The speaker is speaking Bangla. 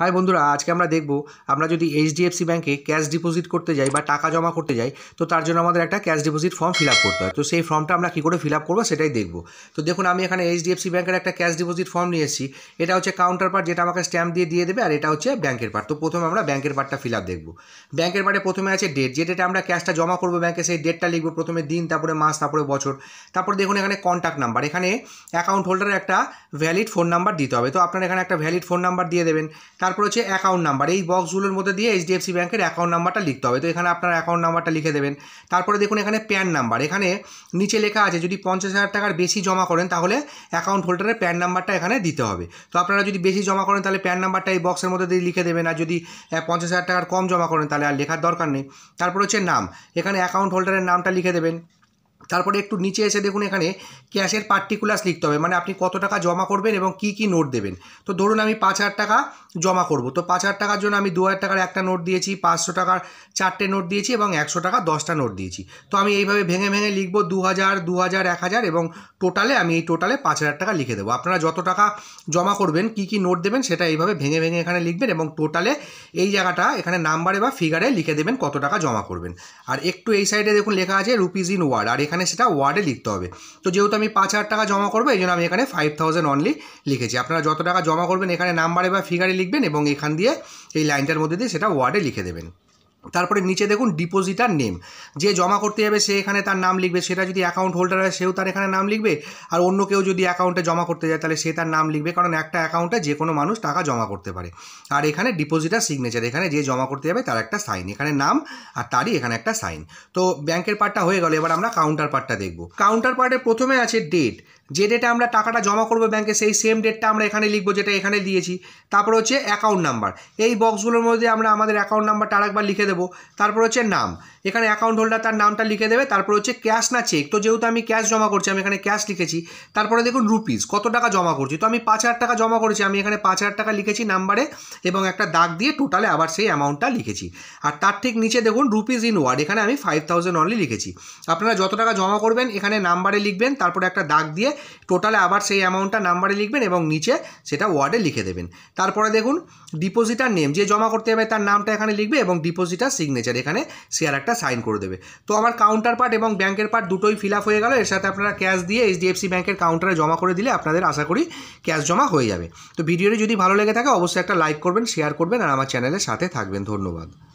হাই বন্ধুরা আজকে আমরা দেখব আমরা যদি এইচডিএফসি ব্যাঙ্কে ক্যাশ ডিপোজিট করতে যাই বা টাকা জমা করতে যাই তো তার জন্য আমাদের একটা ক্যাশ ডিপোজিট ফর্ম ফিল করতে হয় তো সেই ফর্মটা আমরা কী করে ফিল আপ করবো সেটাই দেখব তো দেখুন আমি এখানে এইচডিএফসি ব্যাংকের একটা ক্যাশ ডিপোজিট ফর্ম নিয়েছি এটা হচ্ছে কাউন্টার পার্ট যেটা আমাকে স্ট্যাম্প দিয়ে দিয়ে দেবে আর এটা হচ্ছে ব্যাংকের পার্ট তো প্রথমে আমরা ব্যাংকের পার্টটা ফিল আপ দেখবো ব্যাংকের পার্টে প্রথমে আছে ডেট যে ডেটে আমরা ক্যাশটা জমা করবো ব্যাঙ্কে সেই ডেটটা লিখবো প্রথমে দিন তারপরে মাস তারপরে বছর তারপর দেখুন এখানে কন্ট্যাক্ট নাম্বার এখানে অ্যাকাউন্ট হোল্ডারের একটা ভ্যালিড ফোন নাম্বার দিতে হবে তো আপনার এখানে একটা ভ্যালিড ফোন নাম্বার দিয়ে দেবেন তারপর হচ্ছে অ্যাকাউন্ট নাম্বার এই বক্সগুলোর মধ্যে দিয়ে এইচডিএফসি ব্যাঙ্কের অ্যাকাউন্ট নাম্বারটা লিখতে হবে তো এখানে আপনার অ্যাকাউন্ট নাম্বারটা লিখে দেবেন তারপরে দেখুন এখানে প্যান নাম্বার এখানে নিচে লেখা আছে যদি পঞ্চাশ হাজার টাকার বেশি জমা করেন তাহলে অ্যাকাউন্ট হোল্ডারের প্যান নাম্বারটা এখানে দিতে হবে তো আপনারা যদি বেশি জমা করেন তাহলে প্যান নাম্বারটা এই বক্সের মধ্যে দিয়ে লিখে দেবেন আর যদি পঞ্চাশ হাজার টাকার কম জমা করেন তাহলে আর লেখার দরকার নেই তারপর হচ্ছে নাম এখানে অ্যাকাউন্ট হোল্ডারের নামটা লিখে দেবেন তারপরে একটু নিচে এসে দেখুন এখানে ক্যাশের পার্টিকুলার্স লিখতে হবে মানে আপনি কত টাকা জমা করবেন এবং কি কি নোট দেবেন তো ধরুন আমি পাঁচ হাজার টাকা জমা করব তো পাঁচ হাজার টাকার জন্য আমি দু হাজার টাকার একটা নোট দিয়েছি পাঁচশো টাকার চারটে নোট দিয়েছি এবং একশো টাকা দশটা নোট দিয়েছি তো আমি এইভাবে ভেঙে ভেঙে লিখব দু হাজার দু হাজার এক হাজার এবং টোটালে আমি এই টোটালে পাঁচ হাজার টাকা লিখে দেবো আপনারা যত টাকা জমা করবেন কি কি নোট দেবেন সেটা এইভাবে ভেঙে ভেঙে এখানে লিখবেন এবং টোটালে এই জায়গাটা এখানে নাম্বারে বা ফিগারে লিখে দেবেন কত টাকা জমা করবেন আর একটু এই সাইডে দেখুন লেখা আছে রুপিজ ইন ওয়ার্ড আর এখানে এখানে সেটা ওয়ার্ডে লিখতে হবে তো যেহেতু আমি পাঁচ হাজার টাকা জমা করবো এই জন্য আমি এখানে ফাইভ থাউজেন্ড অনলি লিখেছি আপনারা যত টাকা জমা করবেন এখানে নাম্বারে বা ফিগারে লিখবেন এবং এখান দিয়ে এই লাইনটার মধ্যে দিয়ে সেটা ওয়ার্ডে লিখে দেবেন তারপরে নিচে দেখুন ডিপোজিটার নেম যে জমা করতে যাবে সে এখানে তার নাম লিখবে সেটা যদি অ্যাকাউন্ট হোল্ডার হয় সেও তার এখানে নাম লিখবে আর অন্য কেউ যদি অ্যাকাউন্টে জমা করতে যায় তাহলে সে তার নাম লিখবে কারণ একটা অ্যাকাউন্টে যে কোনো মানুষ টাকা জমা করতে পারে আর এখানে ডিপোজিটার সিগনেচার এখানে যে জমা করতে যাবে তার একটা সাইন এখানে নাম আর তারই এখানে একটা সাইন তো ব্যাংকের পার্টটা হয়ে গেল এবার আমরা কাউন্টার পার্টটা দেখব কাউন্টার পার্টে প্রথমে আছে ডেট যে ডেটে আমরা টাকাটা জমা করবো ব্যাংকে সেই সেম ডেটটা আমরা এখানে লিখবো যেটা এখানে দিয়েছি তারপর হচ্ছে অ্যাকাউন্ট নাম্বার এই বক্সগুলোর মধ্যে আমরা আমাদের অ্যাকাউন্ট নাম্বারটা একবার লিখে দেবো তারপর হচ্ছে নাম এখানে অ্যাকাউন্ট হোল্ডার তার নামটা লিখে দেবে তারপর হচ্ছে ক্যাশ না চেক তো যেহেতু আমি ক্যাশ জমা করছি আমি এখানে ক্যাশ লিখেছি তারপরে দেখুন রুপিস কত টাকা জমা করছি তো আমি পাঁচ হাজার টাকা জমা করেছি আমি এখানে পাঁচ হাজার টাকা লিখেছি নাম্বারে এবং একটা দাগ দিয়ে টোটালে আবার সেই অ্যামাউন্টটা লিখেছি আর তার ঠিক নিচে দেখুন রুপিস ইন ওয়ার্ড এখানে আমি ফাইভ থাউজেন্ড অনলি লিখেছি আপনারা যত টাকা জমা করবেন এখানে নাম্বারে লিখবেন তারপরে একটা দাগ দিয়ে টোটালে আবার সেই অ্যামাউন্টটা নাম্বারে লিখবেন এবং নিচে সেটা ওয়ার্ডে লিখে দেবেন তারপরে দেখুন ডিপোজিটার নেম যে জমা করতে হবে তার নামটা এখানে লিখবে এবং ডিপোজিটার সিগনেচার এখানে শেয়ার একটা সাইন করে দেবে তো আমার কাউন্টার পার্ট এবং ব্যাংকের পার্ট দুটোই ফিল আপ হয়ে গেল এর সাথে আপনারা ক্যাশ দিয়ে এইচডিএফসি ব্যাংকের কাউন্টারে জমা করে দিলে আপনাদের আশা করি ক্যাশ জমা হয়ে যাবে তো ভিডিওটি যদি ভালো লেগে থাকে অবশ্যই একটা লাইক করবেন শেয়ার করবেন আর আমার চ্যানেলের সাথে থাকবেন ধন্যবাদ